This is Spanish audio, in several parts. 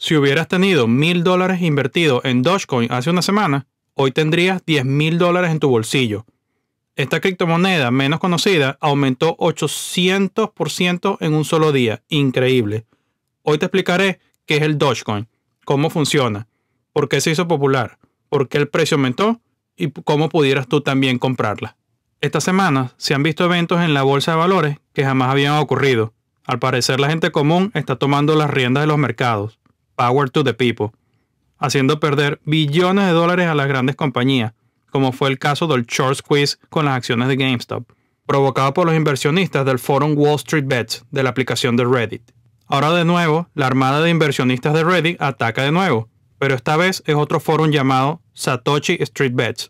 Si hubieras tenido mil dólares invertidos en Dogecoin hace una semana, hoy tendrías 10 mil dólares en tu bolsillo. Esta criptomoneda menos conocida aumentó 800% en un solo día. Increíble. Hoy te explicaré qué es el Dogecoin, cómo funciona, por qué se hizo popular, por qué el precio aumentó y cómo pudieras tú también comprarla. Esta semana se han visto eventos en la bolsa de valores que jamás habían ocurrido. Al parecer la gente común está tomando las riendas de los mercados. Power to the People, haciendo perder billones de dólares a las grandes compañías, como fue el caso del short Quiz con las acciones de GameStop, provocado por los inversionistas del Forum Wall Street Bets de la aplicación de Reddit. Ahora de nuevo, la armada de inversionistas de Reddit ataca de nuevo, pero esta vez es otro forum llamado Satoshi Street Bets,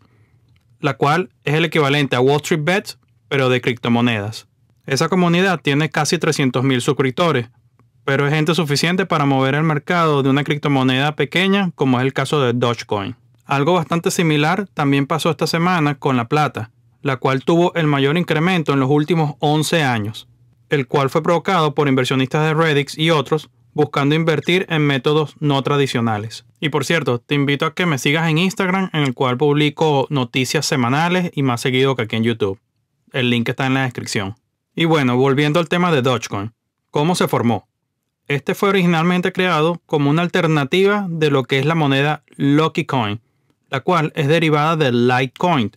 la cual es el equivalente a Wall Street Bets, pero de criptomonedas. Esa comunidad tiene casi 300.000 suscriptores, pero es gente suficiente para mover el mercado de una criptomoneda pequeña como es el caso de Dogecoin. Algo bastante similar también pasó esta semana con la plata, la cual tuvo el mayor incremento en los últimos 11 años, el cual fue provocado por inversionistas de Reddit y otros buscando invertir en métodos no tradicionales. Y por cierto, te invito a que me sigas en Instagram, en el cual publico noticias semanales y más seguido que aquí en YouTube. El link está en la descripción. Y bueno, volviendo al tema de Dogecoin, ¿cómo se formó? Este fue originalmente creado como una alternativa de lo que es la moneda Lucky la cual es derivada del Litecoin,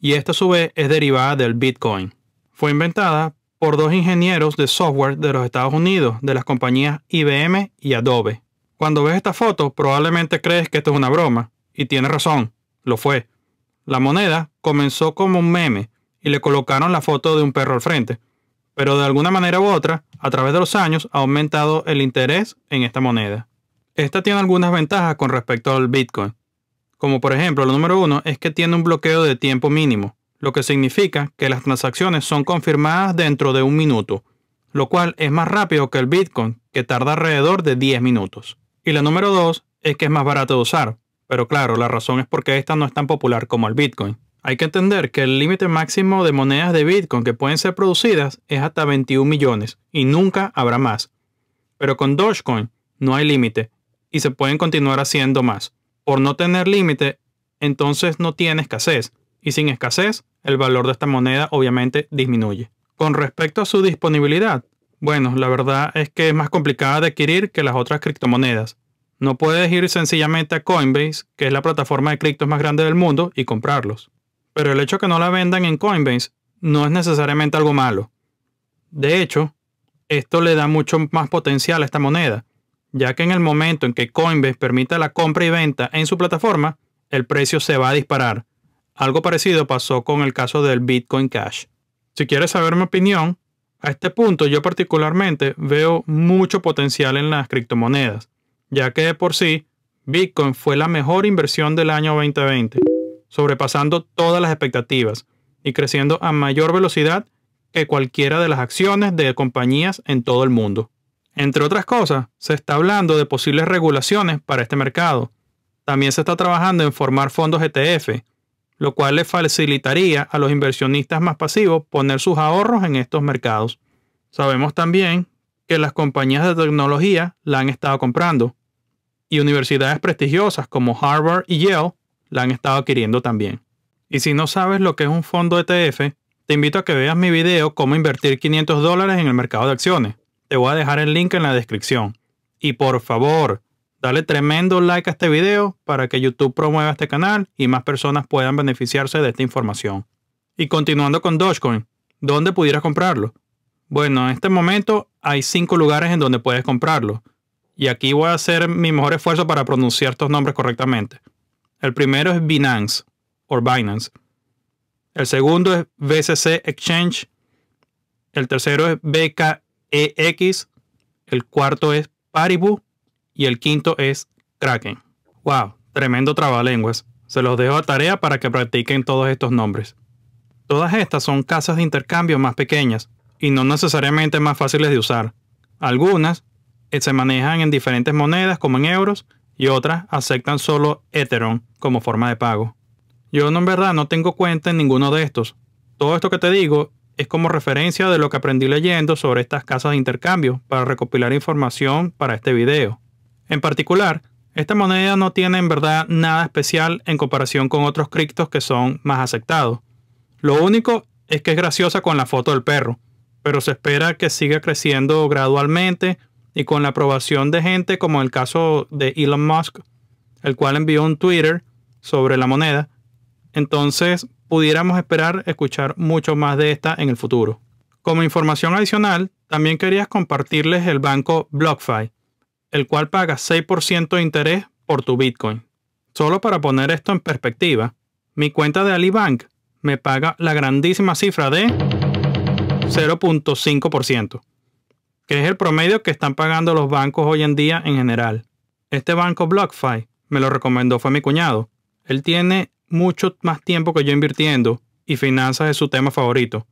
y esta a su vez es derivada del Bitcoin. Fue inventada por dos ingenieros de software de los Estados Unidos, de las compañías IBM y Adobe. Cuando ves esta foto, probablemente crees que esto es una broma, y tienes razón, lo fue. La moneda comenzó como un meme y le colocaron la foto de un perro al frente pero de alguna manera u otra, a través de los años ha aumentado el interés en esta moneda. Esta tiene algunas ventajas con respecto al Bitcoin, como por ejemplo lo número uno es que tiene un bloqueo de tiempo mínimo, lo que significa que las transacciones son confirmadas dentro de un minuto, lo cual es más rápido que el Bitcoin, que tarda alrededor de 10 minutos. Y la número dos es que es más barato de usar, pero claro, la razón es porque esta no es tan popular como el Bitcoin. Hay que entender que el límite máximo de monedas de Bitcoin que pueden ser producidas es hasta 21 millones y nunca habrá más. Pero con Dogecoin no hay límite y se pueden continuar haciendo más. Por no tener límite, entonces no tiene escasez y sin escasez el valor de esta moneda obviamente disminuye. Con respecto a su disponibilidad, bueno, la verdad es que es más complicada de adquirir que las otras criptomonedas. No puedes ir sencillamente a Coinbase, que es la plataforma de criptos más grande del mundo, y comprarlos pero el hecho de que no la vendan en Coinbase no es necesariamente algo malo. De hecho, esto le da mucho más potencial a esta moneda, ya que en el momento en que Coinbase permita la compra y venta en su plataforma, el precio se va a disparar. Algo parecido pasó con el caso del Bitcoin Cash. Si quieres saber mi opinión, a este punto yo particularmente veo mucho potencial en las criptomonedas, ya que de por sí Bitcoin fue la mejor inversión del año 2020 sobrepasando todas las expectativas y creciendo a mayor velocidad que cualquiera de las acciones de compañías en todo el mundo. Entre otras cosas, se está hablando de posibles regulaciones para este mercado. También se está trabajando en formar fondos ETF, lo cual le facilitaría a los inversionistas más pasivos poner sus ahorros en estos mercados. Sabemos también que las compañías de tecnología la han estado comprando, y universidades prestigiosas como Harvard y Yale la han estado adquiriendo también. Y si no sabes lo que es un fondo ETF, te invito a que veas mi video Cómo invertir 500 dólares en el mercado de acciones. Te voy a dejar el link en la descripción. Y por favor, dale tremendo like a este video para que YouTube promueva este canal y más personas puedan beneficiarse de esta información. Y continuando con Dogecoin, ¿dónde pudieras comprarlo? Bueno, en este momento hay cinco lugares en donde puedes comprarlo. Y aquí voy a hacer mi mejor esfuerzo para pronunciar estos nombres correctamente. El primero es Binance o Binance. El segundo es BCC Exchange. El tercero es BKEX. El cuarto es Paribu. Y el quinto es Kraken. ¡Wow! Tremendo trabalenguas. Se los dejo a tarea para que practiquen todos estos nombres. Todas estas son casas de intercambio más pequeñas y no necesariamente más fáciles de usar. Algunas eh, se manejan en diferentes monedas como en euros y otras aceptan solo Etheron como forma de pago. Yo en verdad no tengo cuenta en ninguno de estos. Todo esto que te digo es como referencia de lo que aprendí leyendo sobre estas casas de intercambio para recopilar información para este video. En particular, esta moneda no tiene en verdad nada especial en comparación con otros criptos que son más aceptados. Lo único es que es graciosa con la foto del perro, pero se espera que siga creciendo gradualmente y con la aprobación de gente como el caso de Elon Musk, el cual envió un Twitter sobre la moneda, entonces pudiéramos esperar escuchar mucho más de esta en el futuro. Como información adicional, también querías compartirles el banco BlockFi, el cual paga 6% de interés por tu Bitcoin. Solo para poner esto en perspectiva, mi cuenta de Alibank me paga la grandísima cifra de 0.5% es el promedio que están pagando los bancos hoy en día en general. Este banco BlockFi me lo recomendó fue mi cuñado. Él tiene mucho más tiempo que yo invirtiendo y finanzas es su tema favorito.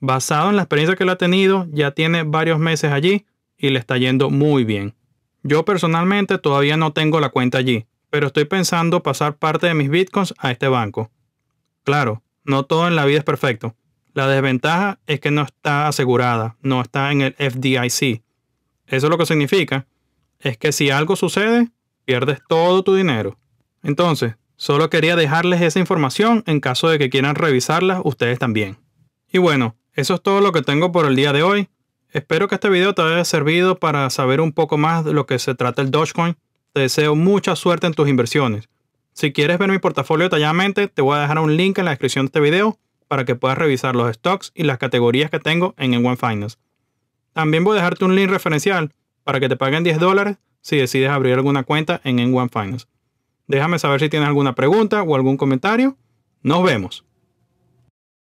Basado en la experiencia que él ha tenido, ya tiene varios meses allí y le está yendo muy bien. Yo personalmente todavía no tengo la cuenta allí, pero estoy pensando pasar parte de mis bitcoins a este banco. Claro, no todo en la vida es perfecto. La desventaja es que no está asegurada, no está en el FDIC. Eso lo que significa es que si algo sucede, pierdes todo tu dinero. Entonces, solo quería dejarles esa información en caso de que quieran revisarla ustedes también. Y bueno, eso es todo lo que tengo por el día de hoy. Espero que este video te haya servido para saber un poco más de lo que se trata el Dogecoin. Te deseo mucha suerte en tus inversiones. Si quieres ver mi portafolio detalladamente, te voy a dejar un link en la descripción de este video para que puedas revisar los stocks y las categorías que tengo en N1 Finance. También voy a dejarte un link referencial para que te paguen 10 dólares si decides abrir alguna cuenta en N1 Finance. Déjame saber si tienes alguna pregunta o algún comentario. Nos vemos.